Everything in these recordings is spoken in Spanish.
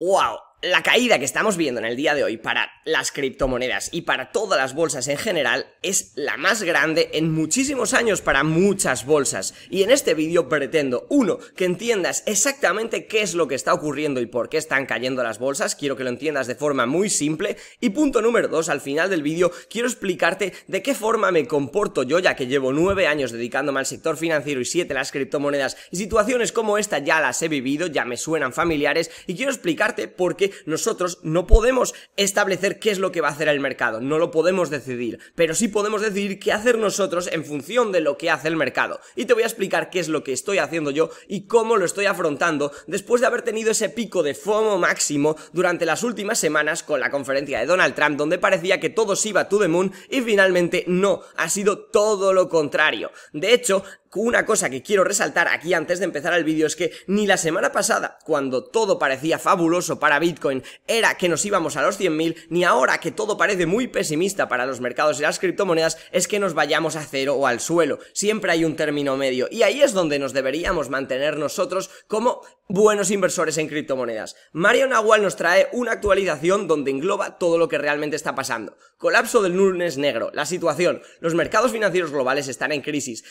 wow La caída que estamos viendo en el día de hoy para las criptomonedas y para todas las bolsas en general es la más grande en muchísimos años para muchas bolsas y en este vídeo pretendo, uno, que entiendas exactamente qué es lo que está ocurriendo y por qué están cayendo las bolsas, quiero que lo entiendas de forma muy simple y punto número dos, al final del vídeo quiero explicarte de qué forma me comporto yo ya que llevo nueve años dedicándome al sector financiero y siete las criptomonedas y situaciones como esta ya las he vivido, ya me suenan familiares y quiero explicarte por qué nosotros no podemos establecer qué es lo que va a hacer el mercado, no lo podemos decidir, pero sí podemos decidir qué hacer nosotros en función de lo que hace el mercado. Y te voy a explicar qué es lo que estoy haciendo yo y cómo lo estoy afrontando después de haber tenido ese pico de FOMO máximo durante las últimas semanas con la conferencia de Donald Trump donde parecía que todo se iba to the moon y finalmente no, ha sido todo lo contrario. De hecho, una cosa que quiero resaltar aquí antes de empezar el vídeo es que ni la semana pasada, cuando todo parecía fabuloso para Bitcoin, era que nos íbamos a los 100.000, ni ahora que todo parece muy pesimista para los mercados y las criptomonedas, es que nos vayamos a cero o al suelo. Siempre hay un término medio y ahí es donde nos deberíamos mantener nosotros como buenos inversores en criptomonedas. Mario Nahual nos trae una actualización donde engloba todo lo que realmente está pasando. Colapso del lunes negro, la situación, los mercados financieros globales están en crisis,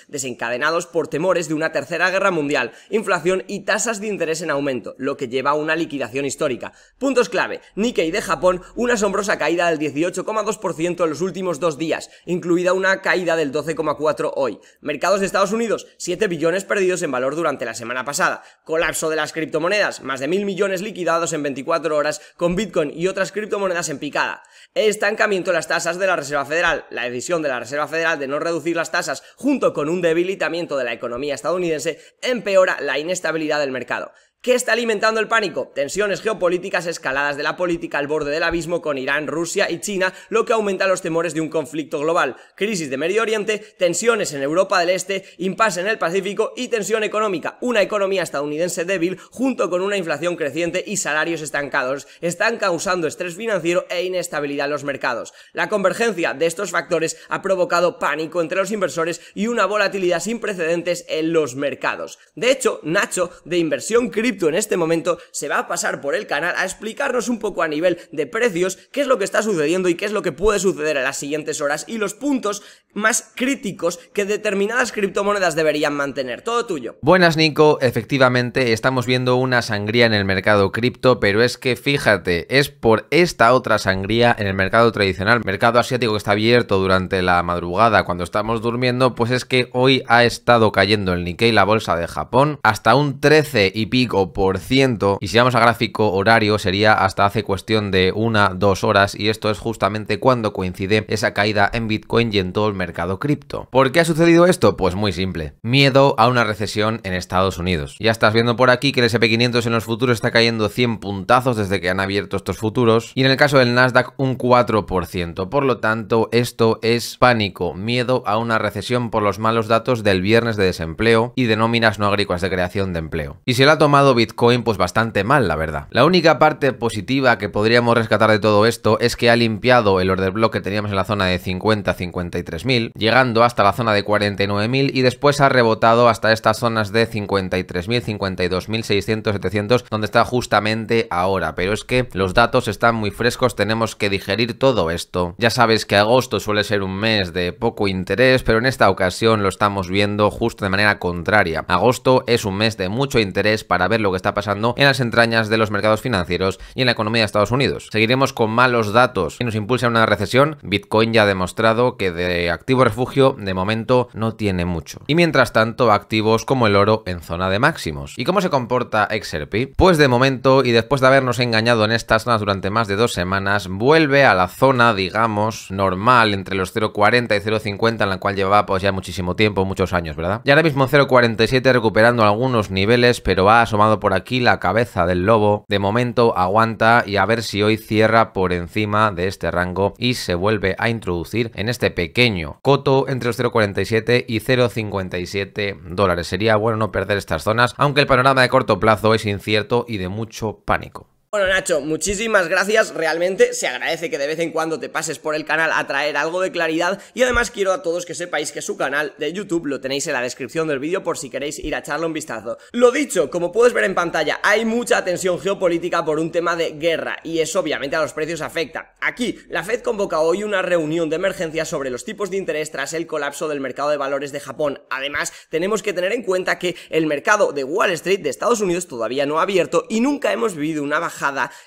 por temores de una tercera guerra mundial, inflación y tasas de interés en aumento, lo que lleva a una liquidación histórica. Puntos clave. Nikkei de Japón, una asombrosa caída del 18,2% en los últimos dos días, incluida una caída del 12,4% hoy. Mercados de Estados Unidos, 7 billones perdidos en valor durante la semana pasada. Colapso de las criptomonedas, más de mil millones liquidados en 24 horas, con Bitcoin y otras criptomonedas en picada. Estancamiento de las tasas de la Reserva Federal. La decisión de la Reserva Federal de no reducir las tasas, junto con un también de la economía estadounidense empeora la inestabilidad del mercado. ¿Qué está alimentando el pánico? Tensiones geopolíticas, escaladas de la política al borde del abismo con Irán, Rusia y China, lo que aumenta los temores de un conflicto global, crisis de Medio Oriente, tensiones en Europa del Este, impasse en el Pacífico y tensión económica, una economía estadounidense débil junto con una inflación creciente y salarios estancados, están causando estrés financiero e inestabilidad en los mercados. La convergencia de estos factores ha provocado pánico entre los inversores y una volatilidad sin precedentes en los mercados. De hecho, Nacho, de Inversión Crítica, en este momento, se va a pasar por el canal a explicarnos un poco a nivel de precios qué es lo que está sucediendo y qué es lo que puede suceder en las siguientes horas y los puntos más críticos que determinadas criptomonedas deberían mantener. Todo tuyo. Buenas Nico, efectivamente estamos viendo una sangría en el mercado cripto, pero es que fíjate, es por esta otra sangría en el mercado tradicional, mercado asiático que está abierto durante la madrugada cuando estamos durmiendo, pues es que hoy ha estado cayendo el Nikkei, la bolsa de Japón, hasta un 13 y pico ciento Y si vamos a gráfico horario, sería hasta hace cuestión de una, dos horas. Y esto es justamente cuando coincide esa caída en Bitcoin y en todo el mercado cripto. ¿Por qué ha sucedido esto? Pues muy simple. Miedo a una recesión en Estados Unidos. Ya estás viendo por aquí que el SP500 en los futuros está cayendo 100 puntazos desde que han abierto estos futuros. Y en el caso del Nasdaq, un 4%. Por lo tanto, esto es pánico, miedo a una recesión por los malos datos del viernes de desempleo y de nóminas no agrícolas de creación de empleo. Y se lo ha tomado Bitcoin pues bastante mal, la verdad. La única parte positiva que podríamos rescatar de todo esto es que ha limpiado el order block que teníamos en la zona de 50 53.000 llegando hasta la zona de 49.000 y después ha rebotado hasta estas zonas de 53.000 mil, 600, 700, donde está justamente ahora. Pero es que los datos están muy frescos, tenemos que digerir todo esto. Ya sabes que agosto suele ser un mes de poco interés, pero en esta ocasión lo estamos viendo justo de manera contraria. Agosto es un mes de mucho interés para ver lo que está pasando en las entrañas de los mercados financieros y en la economía de Estados Unidos. Seguiremos con malos datos y nos impulsa una recesión. Bitcoin ya ha demostrado que de activo refugio de momento no tiene mucho. Y mientras tanto, activos como el oro en zona de máximos. ¿Y cómo se comporta XRP? Pues de momento y después de habernos engañado en estas zonas durante más de dos semanas, vuelve a la zona, digamos, normal entre los 0.40 y 0.50 en la cual llevaba pues ya muchísimo tiempo, muchos años, ¿verdad? Y ahora mismo 0.47 recuperando algunos niveles, pero va asomando por aquí la cabeza del lobo. De momento aguanta y a ver si hoy cierra por encima de este rango y se vuelve a introducir en este pequeño coto entre los 0,47 y 0,57 dólares. Sería bueno no perder estas zonas, aunque el panorama de corto plazo es incierto y de mucho pánico. Bueno Nacho, muchísimas gracias, realmente se agradece que de vez en cuando te pases por el canal a traer algo de claridad y además quiero a todos que sepáis que su canal de YouTube lo tenéis en la descripción del vídeo por si queréis ir a echarle un vistazo. Lo dicho, como puedes ver en pantalla, hay mucha tensión geopolítica por un tema de guerra y eso obviamente a los precios afecta. Aquí, la Fed convoca hoy una reunión de emergencia sobre los tipos de interés tras el colapso del mercado de valores de Japón. Además, tenemos que tener en cuenta que el mercado de Wall Street de Estados Unidos todavía no ha abierto y nunca hemos vivido una baja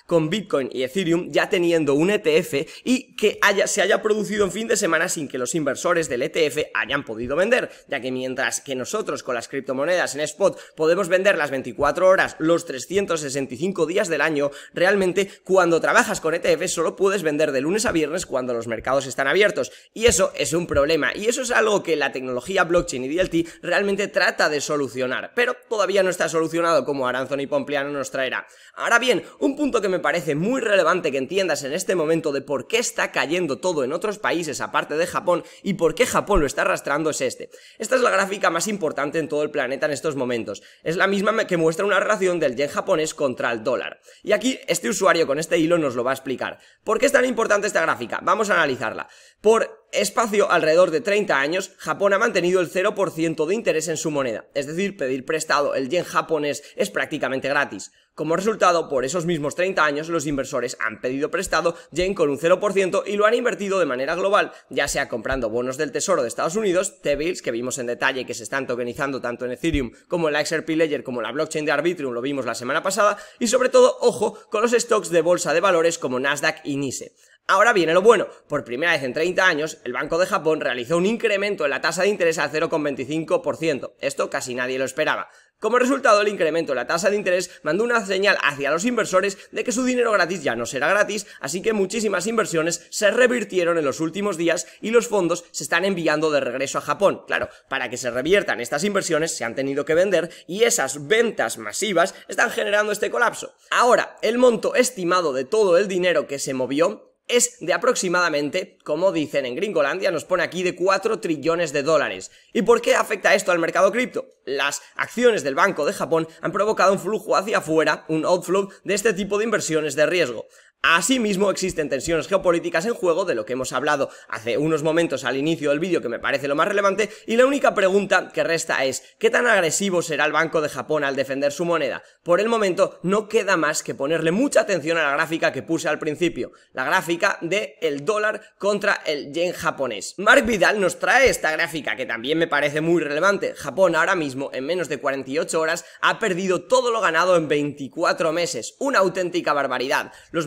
con Bitcoin y Ethereum ya teniendo un ETF y que haya, se haya producido en fin de semana sin que los inversores del ETF hayan podido vender, ya que mientras que nosotros con las criptomonedas en spot podemos vender las 24 horas, los 365 días del año, realmente cuando trabajas con ETF solo puedes vender de lunes a viernes cuando los mercados están abiertos y eso es un problema y eso es algo que la tecnología blockchain y DLT realmente trata de solucionar, pero todavía no está solucionado como Aranzoni Pompliano nos traerá. Ahora bien, un punto que me parece muy relevante que entiendas en este momento de por qué está cayendo todo en otros países aparte de Japón y por qué Japón lo está arrastrando es este. Esta es la gráfica más importante en todo el planeta en estos momentos. Es la misma que muestra una relación del yen japonés contra el dólar. Y aquí este usuario con este hilo nos lo va a explicar. ¿Por qué es tan importante esta gráfica? Vamos a analizarla. Por espacio alrededor de 30 años, Japón ha mantenido el 0% de interés en su moneda, es decir, pedir prestado el yen japonés es prácticamente gratis. Como resultado, por esos mismos 30 años los inversores han pedido prestado yen con un 0% y lo han invertido de manera global, ya sea comprando bonos del Tesoro de Estados Unidos, T-bills que vimos en detalle que se están tokenizando tanto en Ethereum como en la XRP Ledger como en la blockchain de Arbitrium, lo vimos la semana pasada, y sobre todo, ojo, con los stocks de bolsa de valores como Nasdaq y NISE. Ahora viene lo bueno, por primera vez en 30 años, el Banco de Japón realizó un incremento en la tasa de interés al 0,25%. Esto casi nadie lo esperaba. Como resultado, el incremento de la tasa de interés mandó una señal hacia los inversores de que su dinero gratis ya no será gratis, así que muchísimas inversiones se revirtieron en los últimos días y los fondos se están enviando de regreso a Japón. Claro, para que se reviertan estas inversiones se han tenido que vender y esas ventas masivas están generando este colapso. Ahora, el monto estimado de todo el dinero que se movió es de aproximadamente, como dicen en Gringolandia, nos pone aquí de 4 trillones de dólares. ¿Y por qué afecta esto al mercado cripto? Las acciones del Banco de Japón han provocado un flujo hacia afuera, un outflow, de este tipo de inversiones de riesgo. Asimismo, existen tensiones geopolíticas en juego de lo que hemos hablado hace unos momentos al inicio del vídeo que me parece lo más relevante y la única pregunta que resta es ¿qué tan agresivo será el Banco de Japón al defender su moneda? Por el momento no queda más que ponerle mucha atención a la gráfica que puse al principio, la gráfica de el dólar contra el yen japonés. Mark Vidal nos trae esta gráfica que también me parece muy relevante. Japón ahora mismo en menos de 48 horas ha perdido todo lo ganado en 24 meses, una auténtica barbaridad. Los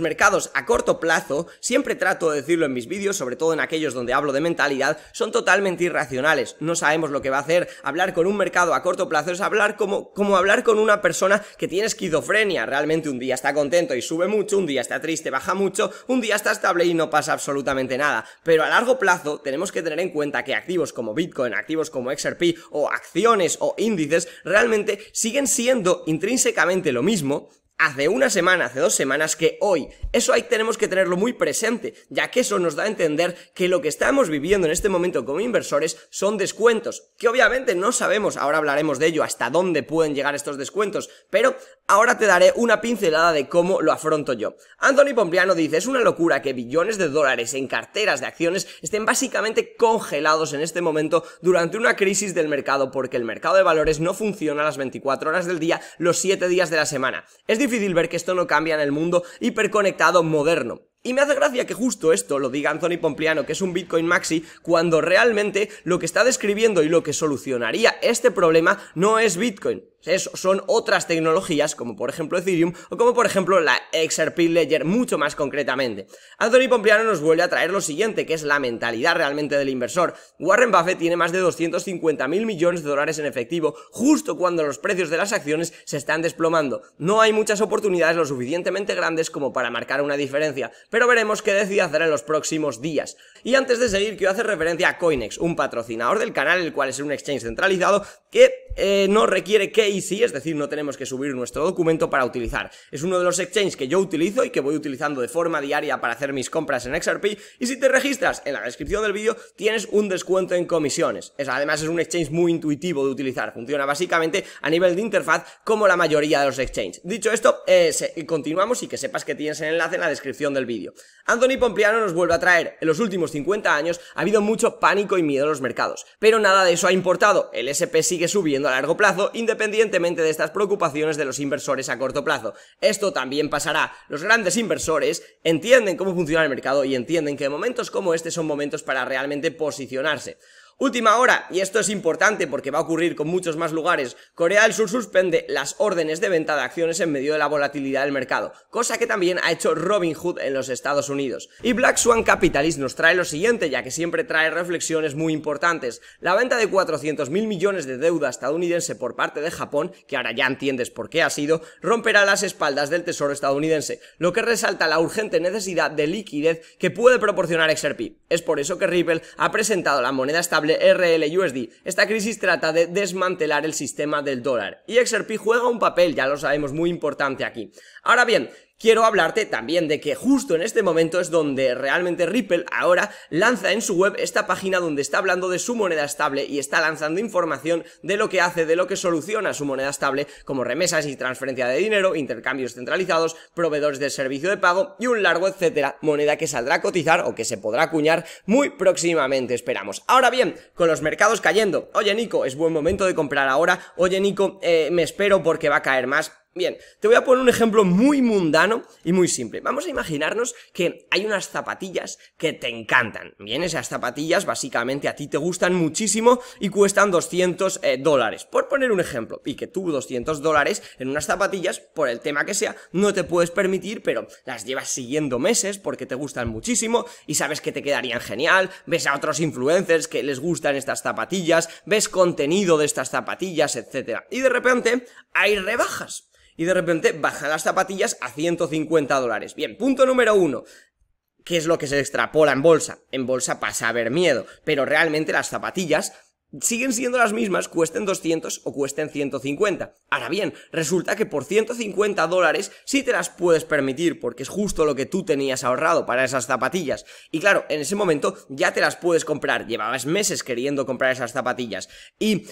a corto plazo, siempre trato de decirlo en mis vídeos, sobre todo en aquellos donde hablo de mentalidad, son totalmente irracionales. No sabemos lo que va a hacer. Hablar con un mercado a corto plazo es hablar como, como hablar con una persona que tiene esquizofrenia. Realmente un día está contento y sube mucho, un día está triste, baja mucho, un día está estable y no pasa absolutamente nada. Pero a largo plazo tenemos que tener en cuenta que activos como Bitcoin, activos como XRP o acciones o índices realmente siguen siendo intrínsecamente lo mismo hace una semana, hace dos semanas, que hoy. Eso ahí tenemos que tenerlo muy presente, ya que eso nos da a entender que lo que estamos viviendo en este momento como inversores son descuentos, que obviamente no sabemos, ahora hablaremos de ello, hasta dónde pueden llegar estos descuentos, pero ahora te daré una pincelada de cómo lo afronto yo. Anthony Pompliano dice, es una locura que billones de dólares en carteras de acciones estén básicamente congelados en este momento durante una crisis del mercado porque el mercado de valores no funciona las 24 horas del día, los 7 días de la semana. Es difícil ver que esto no cambia en el mundo hiperconectado moderno. Y me hace gracia que justo esto lo diga Anthony Pompliano, que es un Bitcoin Maxi, cuando realmente lo que está describiendo y lo que solucionaría este problema no es Bitcoin, son otras tecnologías, como por ejemplo Ethereum o como por ejemplo la XRP Ledger, mucho más concretamente. Anthony Pompliano nos vuelve a traer lo siguiente, que es la mentalidad realmente del inversor. Warren Buffett tiene más de 250 mil millones de dólares en efectivo, justo cuando los precios de las acciones se están desplomando. No hay muchas oportunidades lo suficientemente grandes como para marcar una diferencia, pero veremos qué decide hacer en los próximos días. Y antes de seguir, quiero hacer referencia a Coinex, un patrocinador del canal, el cual es un exchange centralizado que eh, no requiere que sí, es decir, no tenemos que subir nuestro documento para utilizar. Es uno de los exchanges que yo utilizo y que voy utilizando de forma diaria para hacer mis compras en XRP y si te registras en la descripción del vídeo tienes un descuento en comisiones. Es, además es un exchange muy intuitivo de utilizar, funciona básicamente a nivel de interfaz como la mayoría de los exchanges. Dicho esto, eh, continuamos y que sepas que tienes el enlace en la descripción del vídeo. Anthony Pompliano nos vuelve a traer, en los últimos 50 años ha habido mucho pánico y miedo en los mercados, pero nada de eso ha importado, el SP sigue subiendo a largo plazo independientemente independientemente de estas preocupaciones de los inversores a corto plazo. Esto también pasará. Los grandes inversores entienden cómo funciona el mercado y entienden que momentos como este son momentos para realmente posicionarse. Última hora, y esto es importante porque va a ocurrir con muchos más lugares, Corea del Sur suspende las órdenes de venta de acciones en medio de la volatilidad del mercado, cosa que también ha hecho Robin Hood en los Estados Unidos. Y Black Swan Capitalist nos trae lo siguiente, ya que siempre trae reflexiones muy importantes. La venta de 400.000 millones de deuda estadounidense por parte de Japón, que ahora ya entiendes por qué ha sido, romperá las espaldas del Tesoro estadounidense, lo que resalta la urgente necesidad de liquidez que puede proporcionar XRP. Es por eso que Ripple ha presentado la moneda estable RLUSD. Esta crisis trata de desmantelar el sistema del dólar y XRP juega un papel, ya lo sabemos, muy importante aquí. Ahora bien, quiero hablarte también de que justo en este momento es donde realmente Ripple ahora lanza en su web esta página donde está hablando de su moneda estable y está lanzando información de lo que hace, de lo que soluciona su moneda estable, como remesas y transferencia de dinero, intercambios centralizados, proveedores de servicio de pago y un largo etcétera, moneda que saldrá a cotizar o que se podrá acuñar muy próximamente, esperamos. Ahora bien, con los mercados cayendo, oye Nico, es buen momento de comprar ahora, oye Nico, eh, me espero porque va a caer más, Bien, te voy a poner un ejemplo muy mundano y muy simple. Vamos a imaginarnos que hay unas zapatillas que te encantan. Bien, esas zapatillas básicamente a ti te gustan muchísimo y cuestan 200 eh, dólares. Por poner un ejemplo, y que tú 200 dólares en unas zapatillas, por el tema que sea, no te puedes permitir, pero las llevas siguiendo meses porque te gustan muchísimo y sabes que te quedarían genial, ves a otros influencers que les gustan estas zapatillas, ves contenido de estas zapatillas, etc. Y de repente hay rebajas y de repente bajan las zapatillas a 150 dólares. Bien, punto número uno. ¿Qué es lo que se extrapola en bolsa? En bolsa pasa a haber miedo, pero realmente las zapatillas siguen siendo las mismas, cuesten 200 o cuesten 150. Ahora bien, resulta que por 150 dólares sí te las puedes permitir, porque es justo lo que tú tenías ahorrado para esas zapatillas. Y claro, en ese momento ya te las puedes comprar, llevabas meses queriendo comprar esas zapatillas y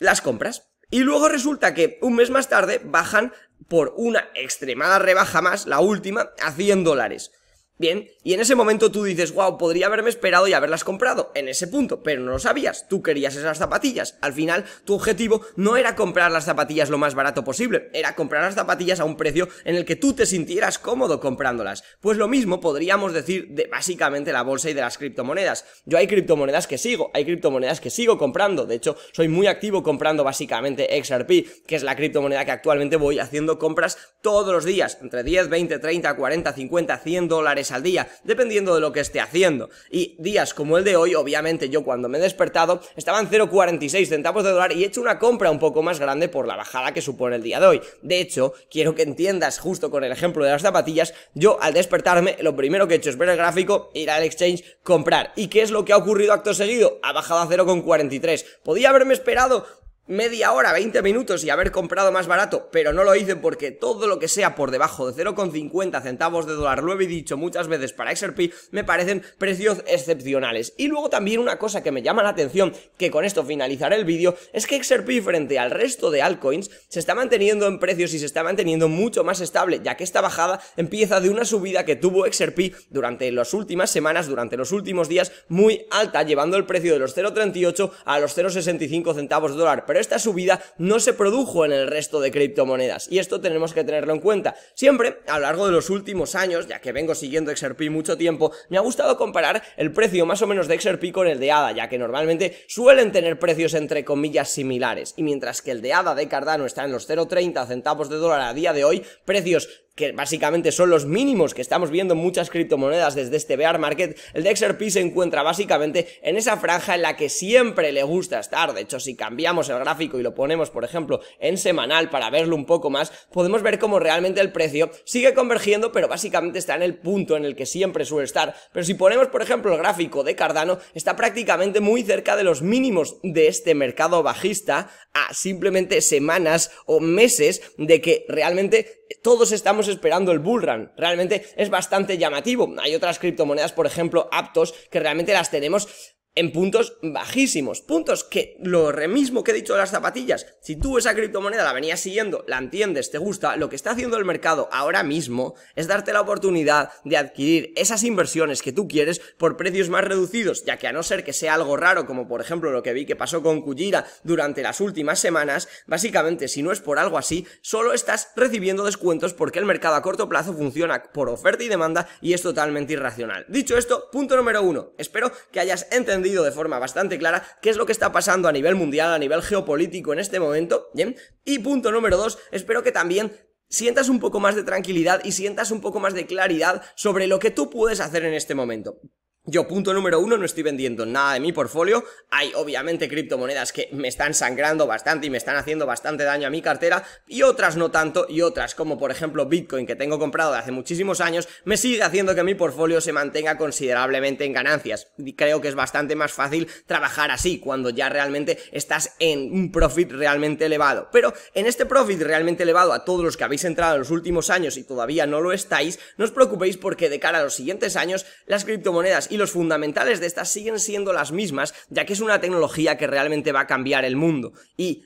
las compras. Y luego resulta que un mes más tarde bajan por una extremada rebaja más, la última, a 100 dólares. Bien, y en ese momento tú dices, wow, podría haberme esperado y haberlas comprado en ese punto, pero no lo sabías, tú querías esas zapatillas. Al final, tu objetivo no era comprar las zapatillas lo más barato posible, era comprar las zapatillas a un precio en el que tú te sintieras cómodo comprándolas. Pues lo mismo podríamos decir de básicamente la bolsa y de las criptomonedas. Yo hay criptomonedas que sigo, hay criptomonedas que sigo comprando, de hecho, soy muy activo comprando básicamente XRP, que es la criptomoneda que actualmente voy haciendo compras todos los días, entre 10, 20, 30, 40, 50, 100 dólares al día, dependiendo de lo que esté haciendo. Y días como el de hoy, obviamente yo cuando me he despertado estaba en 0,46 centavos de dólar y he hecho una compra un poco más grande por la bajada que supone el día de hoy. De hecho, quiero que entiendas justo con el ejemplo de las zapatillas, yo al despertarme lo primero que he hecho es ver el gráfico, ir al exchange, comprar. ¿Y qué es lo que ha ocurrido acto seguido? Ha bajado a 0,43. ¿Podía haberme esperado media hora, 20 minutos y haber comprado más barato, pero no lo hice porque todo lo que sea por debajo de 0,50 centavos de dólar, lo he dicho muchas veces para XRP, me parecen precios excepcionales. Y luego también una cosa que me llama la atención, que con esto finalizaré el vídeo, es que XRP frente al resto de altcoins se está manteniendo en precios y se está manteniendo mucho más estable, ya que esta bajada empieza de una subida que tuvo XRP durante las últimas semanas, durante los últimos días, muy alta, llevando el precio de los 0,38 a los 0,65 centavos de dólar pero esta subida no se produjo en el resto de criptomonedas y esto tenemos que tenerlo en cuenta. Siempre, a lo largo de los últimos años, ya que vengo siguiendo XRP mucho tiempo, me ha gustado comparar el precio más o menos de XRP con el de ADA, ya que normalmente suelen tener precios entre comillas similares y mientras que el de ADA de Cardano está en los 0,30 centavos de dólar a día de hoy, precios que básicamente son los mínimos que estamos viendo en muchas criptomonedas desde este bear market, el de se encuentra básicamente en esa franja en la que siempre le gusta estar. De hecho, si cambiamos el gráfico y lo ponemos, por ejemplo, en semanal para verlo un poco más, podemos ver cómo realmente el precio sigue convergiendo, pero básicamente está en el punto en el que siempre suele estar. Pero si ponemos, por ejemplo, el gráfico de Cardano, está prácticamente muy cerca de los mínimos de este mercado bajista a simplemente semanas o meses de que realmente todos estamos esperando el bull Realmente es bastante llamativo. Hay otras criptomonedas, por ejemplo, Aptos, que realmente las tenemos en puntos bajísimos, puntos que lo mismo que he dicho de las zapatillas, si tú esa criptomoneda la venías siguiendo, la entiendes, te gusta, lo que está haciendo el mercado ahora mismo es darte la oportunidad de adquirir esas inversiones que tú quieres por precios más reducidos, ya que a no ser que sea algo raro, como por ejemplo lo que vi que pasó con Kujira durante las últimas semanas, básicamente si no es por algo así, solo estás recibiendo descuentos porque el mercado a corto plazo funciona por oferta y demanda y es totalmente irracional. Dicho esto, punto número uno, espero que hayas entendido de forma bastante clara qué es lo que está pasando a nivel mundial, a nivel geopolítico en este momento, ¿bien? Y punto número dos, espero que también sientas un poco más de tranquilidad y sientas un poco más de claridad sobre lo que tú puedes hacer en este momento. Yo, punto número uno, no estoy vendiendo nada de mi portfolio. Hay obviamente criptomonedas que me están sangrando bastante y me están haciendo bastante daño a mi cartera y otras no tanto y otras como por ejemplo Bitcoin que tengo comprado de hace muchísimos años me sigue haciendo que mi portfolio se mantenga considerablemente en ganancias. Y creo que es bastante más fácil trabajar así cuando ya realmente estás en un profit realmente elevado. Pero en este profit realmente elevado a todos los que habéis entrado en los últimos años y todavía no lo estáis, no os preocupéis porque de cara a los siguientes años las criptomonedas y los fundamentales de estas siguen siendo las mismas, ya que es una tecnología que realmente va a cambiar el mundo. Y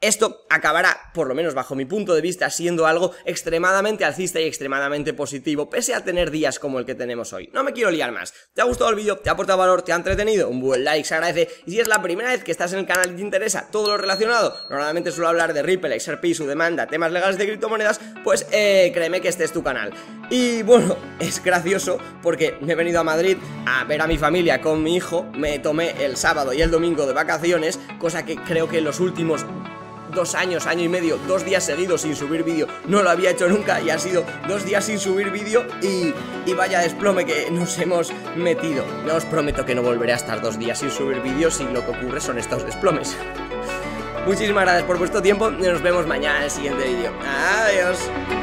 esto acabará, por lo menos bajo mi punto de vista, siendo algo extremadamente alcista y extremadamente positivo, pese a tener días como el que tenemos hoy. No me quiero liar más. ¿Te ha gustado el vídeo? ¿Te ha aportado valor? ¿Te ha entretenido? Un buen like se agradece. Y si es la primera vez que estás en el canal y te interesa todo lo relacionado, normalmente suelo hablar de Ripple, XRP, su demanda, temas legales de criptomonedas, pues eh, créeme que este es tu canal. Y bueno, es gracioso porque me he venido a Madrid a ver a mi familia con mi hijo, me tomé el sábado y el domingo de vacaciones, cosa que creo que en los últimos dos años, año y medio, dos días seguidos sin subir vídeo. No lo había hecho nunca y ha sido dos días sin subir vídeo y, vaya desplome que nos hemos metido. No os prometo que no volveré a estar dos días sin subir vídeos si lo que ocurre son estos desplomes. Muchísimas gracias por vuestro tiempo y nos vemos mañana en el siguiente vídeo. Adiós.